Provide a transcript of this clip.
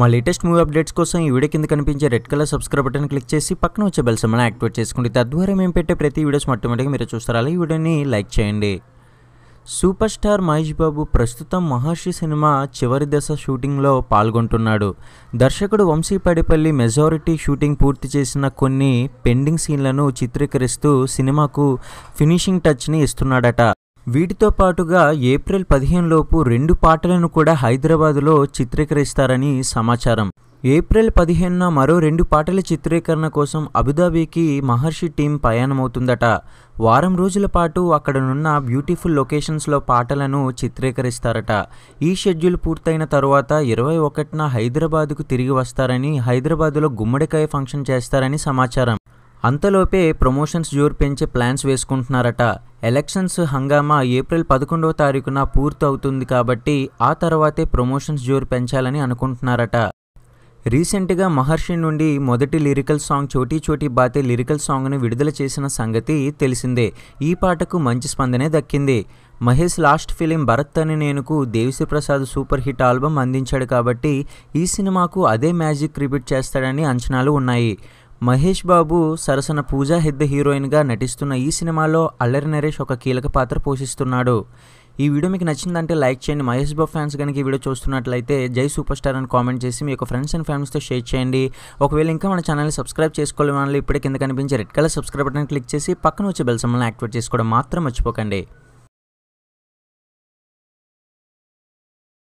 మా latest movie updates కోసం ఈ వీడియో కింద కనిపించే red colour subscribe button click చేసి పక్కన వచ్చే బెల్ సమ్మని యాక్టివేట్ చేసుకోండి తద్వారా మేము పెట్టే ప్రతి వీడియోస్ మొట్టమొదటిగా మీరు చూస్తారు అలా ఈ వీడియోని లైక్ చేయండి సూపర్ స్టార్ మహేష్ బాబు ప్రస్తుతం మహర్షి సినిమా చివరి దశ షూటింగ్లో పాల్గొంటున్నాడు దర్శకుడు వంశీ పాడిపల్లి మెజారిటీ షూటింగ్ పూర్తి చేసిన కొన్ని పెండింగ్ సీన్లను చిత్రీకరిస్తూ సినిమాకు ఫినిషింగ్ టచ్ని ఇస్తున్నాడట వీటితో పాటుగా ఏప్రిల్ పదిహేనులోపు రెండు పాటలను కూడా హైదరాబాదులో చిత్రీకరిస్తారని సమాచారం ఏప్రిల్ పదిహేనున మరో రెండు పాటల చిత్రీకరణ కోసం అబుదాబీకి మహర్షి టీం ప్రయాణమవుతుందట వారం రోజుల పాటు అక్కడనున్న బ్యూటిఫుల్ లొకేషన్స్లో పాటలను చిత్రీకరిస్తారట ఈ షెడ్యూల్ పూర్తయిన తరువాత ఇరవై ఒకటిన హైదరాబాదుకు తిరిగి వస్తారని హైదరాబాదులో గుమ్మడికాయ ఫంక్షన్ చేస్తారని సమాచారం అంతలోపే ప్రమోషన్స్ జోరు పెంచే ప్లాన్స్ వేసుకుంటున్నారట ఎలక్షన్స్ హంగామా ఏప్రిల్ పదకొండవ తారీఖున పూర్తవుతుంది కాబట్టి ఆ తర్వాతే ప్రమోషన్స్ జోరు పెంచాలని అనుకుంటున్నారట రీసెంట్గా మహర్షి నుండి మొదటి lyrical song Choti Choti Baate lyrical సాంగ్ను విడుదల చేసిన సంగతి తెలిసిందే ఈ పాటకు మంచి స్పందనే దక్కింది మహేష్ లాస్ట్ ఫిలిం భరత్ అని నేనుకు Devi Sri Prasad super hit album అందించాడు కాబట్టి ఈ సినిమాకు అదే మ్యాజిక్ రిపీట్ చేస్తాడని అంచనాలు ఉన్నాయి మహేష్ బాబు సరసన పూజా హెద్ద హీరోయిన్గా నటిస్తున్న ఈ సినిమాలో అల్లరి నరేష్ ఒక కీలక పాత్ర పోషిస్తున్నాడు ఈ వీడియో మీకు నచ్చిందంటే లైక్ చేయండి మహేష్ బాబు ఫ్యాన్స్ కనుక ఈ వీడియో చూస్తున్నట్లయితే జై సూపర్ స్టార్ అని కామెంట్ చేసి మీ యొక్క ఫ్రెండ్స్ అండ్ ఫ్యామిలీస్తో షేర్ చేయండి ఒకవేళ ఇంకా మన ఛానల్ సబ్స్క్రైబ్ చేసుకోవాలి వాళ్ళు ఇప్పుడే కింద కనిపించే red colour subscribe button click చేసి పక్కన వచ్చే బెల్ సమ్మల్ని యాక్టివేట్ చేసుకోవడం మాత్రం మర్చిపోకండి